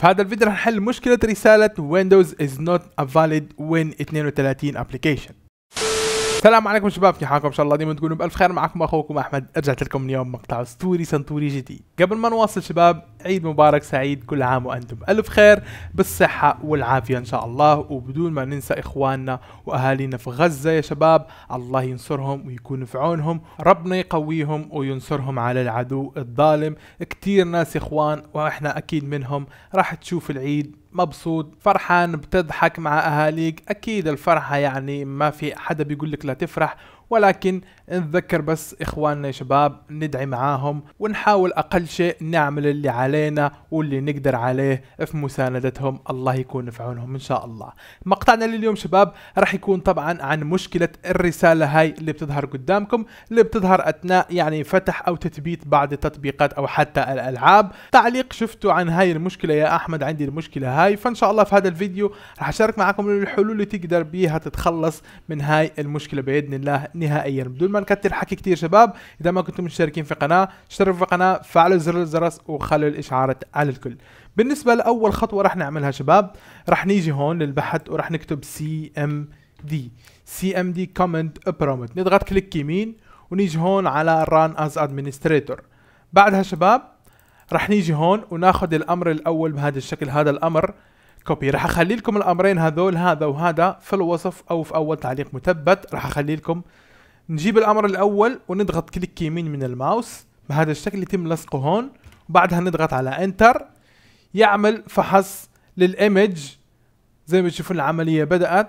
في هذا الفيديو رح نحل مشكلة رسالة Windows is not a valid win 32 application السلام عليكم شباب كيف حالكم ان شاء الله ديما تكونوا بالف خير معكم اخوكم احمد رجعت لكم اليوم مقطع ستوري سنتوري جديد قبل ما نواصل شباب عيد مبارك سعيد كل عام وانتم الف خير بالصحه والعافيه ان شاء الله وبدون ما ننسى اخواننا واهالينا في غزه يا شباب الله ينصرهم ويكون في عونهم ربنا يقويهم وينصرهم على العدو الظالم كتير ناس اخوان واحنا اكيد منهم راح تشوف العيد مبسوط فرحان بتضحك مع اهاليك اكيد الفرحه يعني ما في حدا بيقول لك لا تفرح ولكن نذكر بس إخواننا يا شباب ندعي معاهم ونحاول أقل شيء نعمل اللي علينا واللي نقدر عليه في مساندتهم الله يكون في عونهم إن شاء الله مقطعنا لليوم شباب راح يكون طبعا عن مشكلة الرسالة هاي اللي بتظهر قدامكم اللي بتظهر أثناء يعني فتح أو تثبيت بعض التطبيقات أو حتى الألعاب تعليق شفتوا عن هاي المشكلة يا أحمد عندي المشكلة هاي فإن شاء الله في هذا الفيديو راح أشارك معكم الحلول اللي تقدر بيها تتخلص من هاي المشكلة بإذن الله نهائيا بدون ما نكتر حكي كثير شباب اذا ما كنتم مشتركين في القناه اشتركوا في القناه فعلوا زر الجرس وخلوا الاشعارات على الكل بالنسبه لاول خطوه رح نعملها شباب رح نيجي هون للبحث ورح نكتب سي ام دي سي ام دي كومنت برومت نضغط كليك يمين ونيجي هون على ران از ادمنستريتور بعدها شباب رح نيجي هون وناخذ الامر الاول بهذا الشكل هذا الامر كوبي رح اخلي لكم الامرين هذول هذا وهذا في الوصف او في اول تعليق مثبت رح اخلي لكم نجيب الامر الاول ونضغط كليك يمين من الماوس بهذا الشكل يتم لصقه هون وبعدها نضغط على انتر يعمل فحص للايمج زي ما تشوفون العمليه بدات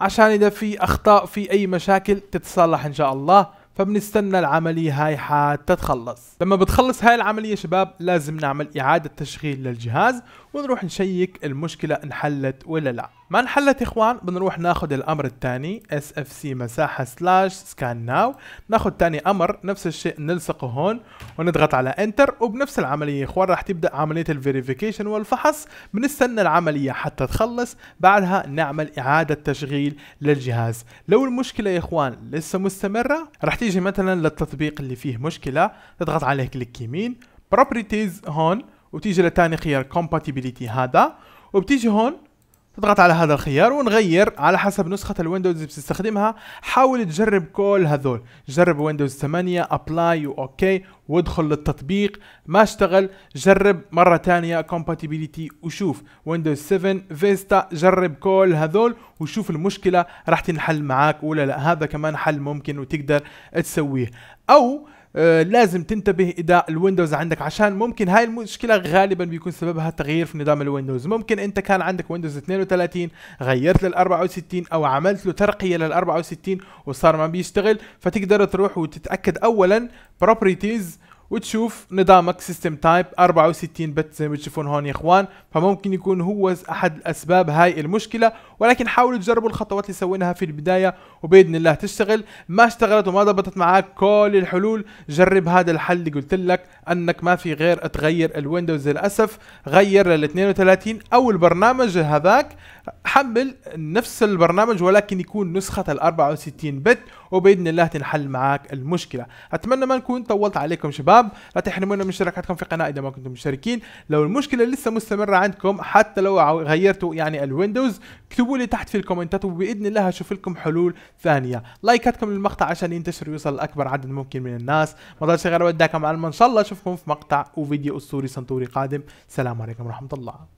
عشان اذا في اخطاء في اي مشاكل تتصلح ان شاء الله فبنستنى العملية هاي حتى تخلص لما بتخلص هاي العملية شباب لازم نعمل إعادة تشغيل للجهاز ونروح نشيك المشكلة انحلت ولا لا ما انحلت اخوان بنروح ناخذ الامر الثاني اس اف سي مساحه سلاش سكان ناو ناخذ ثاني امر نفس الشيء نلصقه هون ونضغط على انتر وبنفس العمليه اخوان راح تبدا عمليه الفيريفيكيشن والفحص بنستنى العمليه حتى تخلص بعدها نعمل اعاده تشغيل للجهاز لو المشكله يا اخوان لسه مستمره راح تيجي مثلا للتطبيق اللي فيه مشكله تضغط عليه كليك يمين بروبرتيز هون وتيجي لثاني خيار compatibility هذا وبتيجي هون اضغط على هذا الخيار ونغير على حسب نسخة الويندوز اللي بتستخدمها حاول تجرب كل هذول جرب ويندوز 8 ابلاي واوكي وادخل للتطبيق ما اشتغل جرب مرة ثانية كومباتيبيليتي وشوف ويندوز 7 فيستا جرب كل هذول وشوف المشكلة راح تنحل معاك ولا لا هذا كمان حل ممكن وتقدر تسويه او آه، لازم تنتبه اذا الويندوز عندك عشان ممكن هاي المشكله غالبا بيكون سببها تغيير في نظام الويندوز ممكن انت كان عندك ويندوز 32 غيرت لل 64 او عملت له ترقيه لل 64 وصار ما بيشتغل فتقدر تروح وتتاكد اولا بروبرتيز وتشوف نظامك سيستم تايب 64 بت زي ما تشوفون هون يا اخوان فممكن يكون هو احد الاسباب هاي المشكله ولكن حاولوا تجربوا الخطوات اللي سويناها في البدايه وباذن الله تشتغل ما اشتغلت وما ضبطت معاك كل الحلول جرب هذا الحل اللي قلت لك انك ما في غير تغير الويندوز للاسف غير لل 32 او البرنامج هذاك حمل نفس البرنامج ولكن يكون نسخه ال 64 بت وباذن الله تنحل معاك المشكله اتمنى ما نكون طولت عليكم شباب الشباب لا تحرمونا من شراكتكم في قناه اذا ما كنتم مشتركين لو المشكله لسه مستمره عندكم حتى لو غيرتوا يعني الويندوز اكتبوا لي تحت في الكومنتات وباذن الله اشوف لكم حلول ثانيه لايكاتكم للمقطع عشان ينتشر ويوصل لاكبر عدد ممكن من الناس ما ضل شيء غير اودعكم على ان شاء الله اشوفكم في مقطع وفيديو اسطوري سنتوري قادم سلام عليكم ورحمه الله